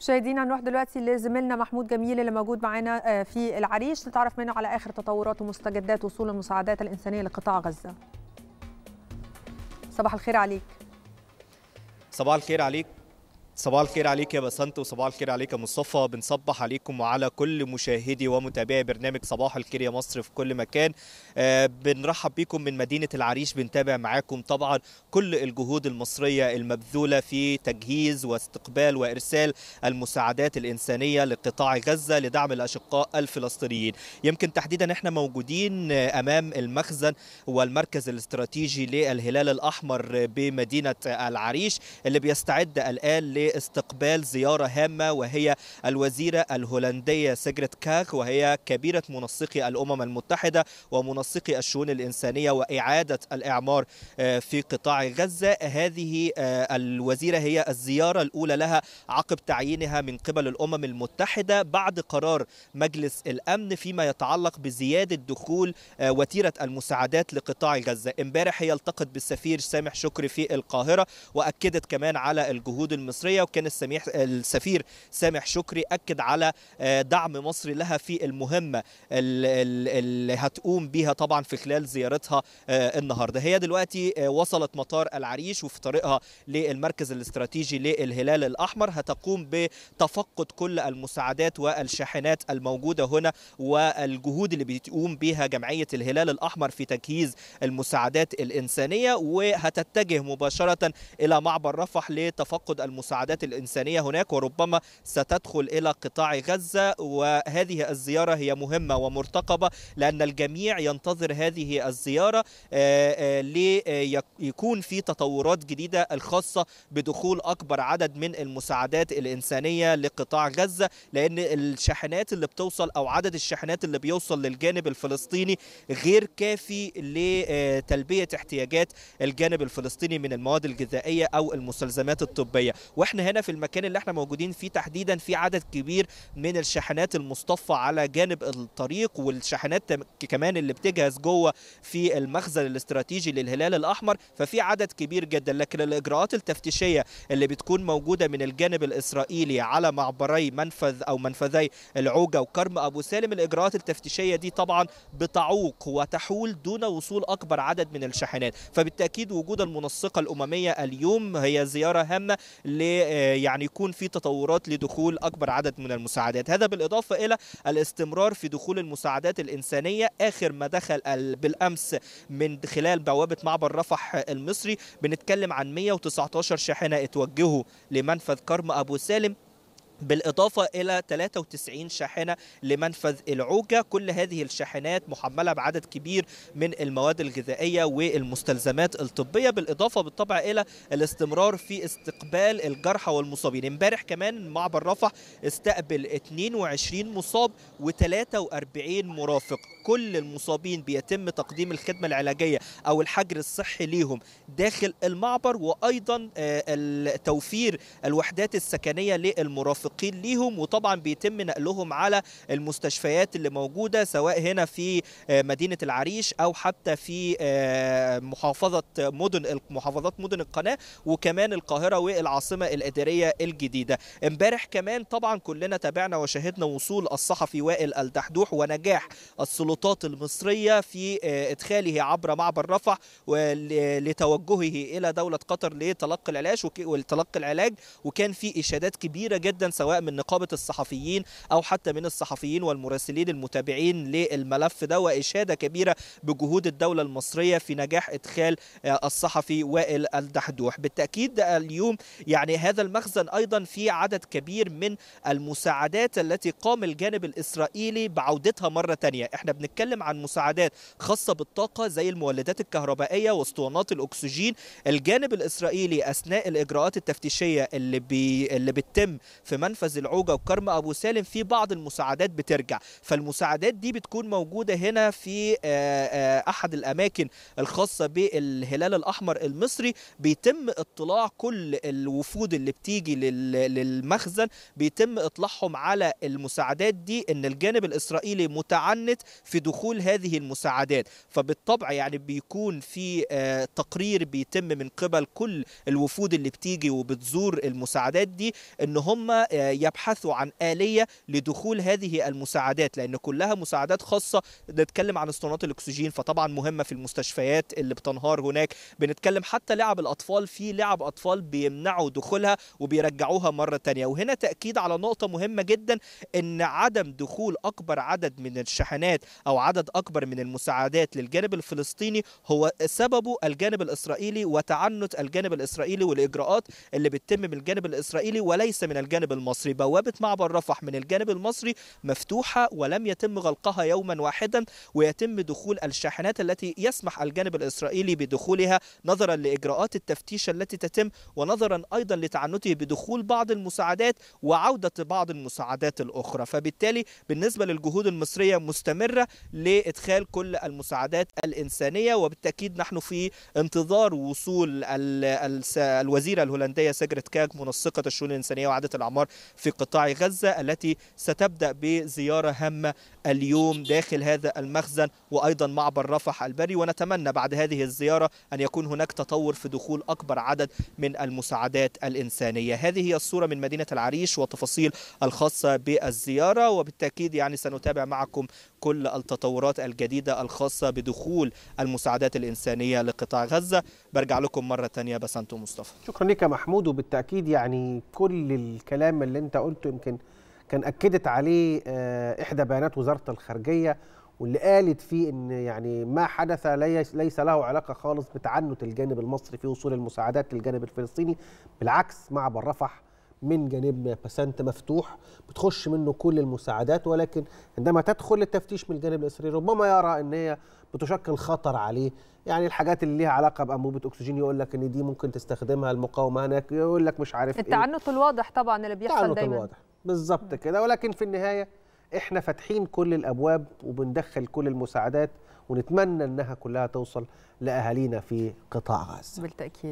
مشاهدينا نروح دلوقتي لزميلنا محمود جميل اللي موجود معانا آه، في العريش نتعرف منه على اخر تطورات ومستجدات وصول المساعدات الانسانيه لقطاع غزه. صباح الخير عليك. صباح الخير عليك صباح الخير عليك يا بسنت وصباح الخير عليك يا مصطفى بنصبح عليكم وعلى كل مشاهدي ومتابعي برنامج صباح الخير يا مصر في كل مكان آه بنرحب بكم من مدينة العريش بنتابع معاكم طبعا كل الجهود المصرية المبذولة في تجهيز واستقبال وإرسال المساعدات الإنسانية لقطاع غزة لدعم الأشقاء الفلسطينيين يمكن تحديدا احنا موجودين أمام المخزن والمركز الاستراتيجي للهلال الأحمر بمدينة العريش اللي بيستعد الآن لاستقبال زيارة هامة وهي الوزيرة الهولندية سيجريت كاك وهي كبيرة منسقي الأمم المتحدة ومنسقي الشؤون الإنسانية وإعادة الإعمار آه، في قطاع غزة هذه آه، الوزيرة هي الزيارة الأولى لها عقب تعيينها من قبل الأمم المتحدة بعد قرار مجلس الأمن فيما يتعلق بزيادة دخول آه، وتيرة المساعدات لقطاع غزة امبارح هي التقت بالسفير سامح شكري في القاهرة وأكدت كمان على الجهود المصرية الدولية وكان السميح السفير سامح شكري أكد على آه، دعم مصر لها في المهمة اللي هتقوم بها طبعا في خلال زيارتها آه، النهاردة هي دلوقتي آه، وصلت مطار العريش وفي طريقها للمركز الاستراتيجي للهلال الأحمر هتقوم بتفقد كل المساعدات والشاحنات الموجودة هنا والجهود اللي بتقوم بها جمعية الهلال الأحمر في تجهيز المساعدات الإنسانية وهتتجه مباشرة إلى معبر رفح لتفقد المساعدات المساعدات الإنسانية هناك وربما ستدخل إلى قطاع غزة وهذه الزيارة هي مهمة ومرتقبة لأن الجميع ينتظر هذه الزيارة آه، آه، ليكون في تطورات جديدة الخاصة بدخول أكبر عدد من المساعدات الإنسانية لقطاع غزة لأن الشاحنات اللي بتوصل أو عدد الشاحنات اللي بيوصل للجانب الفلسطيني غير كافي لتلبية احتياجات الجانب الفلسطيني من المواد الغذائية أو المستلزمات الطبية واحنا هنا في المكان اللي احنا موجودين فيه تحديدا في عدد كبير من الشاحنات المصطفى على جانب الطريق والشاحنات كمان اللي بتجهز جوه في المخزن الاستراتيجي للهلال الاحمر ففي عدد كبير جدا لكن الاجراءات التفتيشيه اللي بتكون موجوده من الجانب الاسرائيلي على معبري منفذ او منفذي العوجه وكرم ابو سالم الاجراءات التفتيشيه دي طبعا بتعوق وتحول دون وصول اكبر عدد من الشاحنات فبالتاكيد وجود المنسقه الامميه اليوم هي زياره هامه ل آه، يعني يكون في تطورات لدخول اكبر عدد من المساعدات هذا بالاضافه الى الاستمرار في دخول المساعدات الانسانيه اخر ما دخل بالامس من خلال بوابه معبر رفح المصري بنتكلم عن 119 شاحنه اتوجهوا لمنفذ كرم ابو سالم بالإضافة إلى 93 شاحنة لمنفذ العوجة كل هذه الشاحنات محملة بعدد كبير من المواد الغذائية والمستلزمات الطبية بالإضافة بالطبع إلى الاستمرار في استقبال الجرحى والمصابين امبارح كمان معبر رفح استقبل 22 مصاب و43 مرافق كل المصابين بيتم تقديم الخدمة العلاجية أو الحجر الصحي ليهم داخل المعبر وأيضا آه، توفير الوحدات السكنية للمرافق المرافقين ليهم وطبعا بيتم نقلهم على المستشفيات اللي موجودة سواء هنا في آه، مدينة العريش أو حتى في آه، محافظة مدن محافظات مدن القناة وكمان القاهرة والعاصمة الإدارية الجديدة امبارح كمان طبعا كلنا تابعنا وشاهدنا وصول الصحفي وائل الدحدوح ونجاح السلطات المصرية في آه، إدخاله عبر معبر رفح لتوجهه إلى دولة قطر لتلقي العلاج وتلقي العلاج وكان في إشادات كبيرة جدا سواء من نقابه الصحفيين او حتى من الصحفيين والمراسلين المتابعين للملف ده واشاده كبيره بجهود الدوله المصريه في نجاح ادخال آه، الصحفي وائل الدحدوح بالتاكيد اليوم يعني هذا المخزن ايضا في عدد كبير من المساعدات التي قام الجانب الاسرائيلي بعودتها مره ثانيه احنا بنتكلم عن مساعدات خاصه بالطاقه زي المولدات الكهربائيه واسطوانات الاكسجين الجانب الاسرائيلي اثناء الاجراءات التفتيشيه اللي بي... اللي بتتم في منفذ العوجه وكرم ابو سالم في بعض المساعدات بترجع فالمساعدات دي بتكون موجوده هنا في آه، آه، احد الاماكن الخاصه بالهلال الاحمر المصري بيتم اطلاع كل الوفود اللي بتيجي للمخزن بيتم اطلاعهم على المساعدات دي ان الجانب الاسرائيلي متعنت في دخول هذه المساعدات فبالطبع يعني بيكون في آه، تقرير بيتم من قبل كل الوفود اللي بتيجي وبتزور المساعدات دي ان هم يبحثوا عن آلية لدخول هذه المساعدات لأن كلها مساعدات خاصة نتكلم عن اسطوانات الأكسجين فطبعا مهمة في المستشفيات اللي بتنهار هناك بنتكلم حتى لعب الأطفال في لعب أطفال بيمنعوا دخولها وبيرجعوها مرة تانية وهنا تأكيد على نقطة مهمة جدا أن عدم دخول أكبر عدد من الشحنات أو عدد أكبر من المساعدات للجانب الفلسطيني هو سببه الجانب الإسرائيلي وتعنت الجانب الإسرائيلي والإجراءات اللي بتتم من الجانب الإسرائيلي وليس من الجانب المصري المصري بوابة معبر رفح من الجانب المصري مفتوحة ولم يتم غلقها يوما واحدا ويتم دخول الشاحنات التي يسمح الجانب الإسرائيلي بدخولها نظرا لإجراءات التفتيش التي تتم ونظرا أيضا لتعنته بدخول بعض المساعدات وعودة بعض المساعدات الأخرى فبالتالي بالنسبة للجهود المصرية مستمرة لإدخال كل المساعدات الإنسانية وبالتأكيد نحن في انتظار وصول الوزيرة الهولندية سجرت كاج منسقة الشؤون الإنسانية وعادة الأعمار في قطاع غزة التي ستبدأ بزيارة هامة اليوم داخل هذا المخزن وأيضا معبر رفح البري ونتمنى بعد هذه الزيارة أن يكون هناك تطور في دخول أكبر عدد من المساعدات الإنسانية هذه هي الصورة من مدينة العريش وتفاصيل الخاصة بالزيارة وبالتأكيد يعني سنتابع معكم كل التطورات الجديدة الخاصة بدخول المساعدات الإنسانية لقطاع غزة برجع لكم مرة تانية أنتم مصطفى شكرا لك يا محمود وبالتأكيد يعني كل الكلام اللي انت قلته يمكن كان أكدت عليه آه، إحدى بيانات وزارة الخارجية واللي قالت فيه ان يعني ما حدث ليس له علاقه خالص بتعنت الجانب المصري في وصول المساعدات للجانب الفلسطيني بالعكس معبر رفح من جانبنا بسنت مفتوح بتخش منه كل المساعدات ولكن عندما تدخل للتفتيش من الجانب الاسرائيلي ربما يرى ان هي بتشكل خطر عليه يعني الحاجات اللي ليها علاقه بانبوبه اكسجين يقول لك ان دي ممكن تستخدمها المقاومه هناك يقول لك مش عارف إيه. التعنت إيه. الواضح طبعا اللي بيحصل التعنت دايما الواضح بالظبط كده ولكن في النهايه احنا فاتحين كل الابواب وبندخل كل المساعدات ونتمنى انها كلها توصل لاهالينا في قطاع غزه بالتاكيد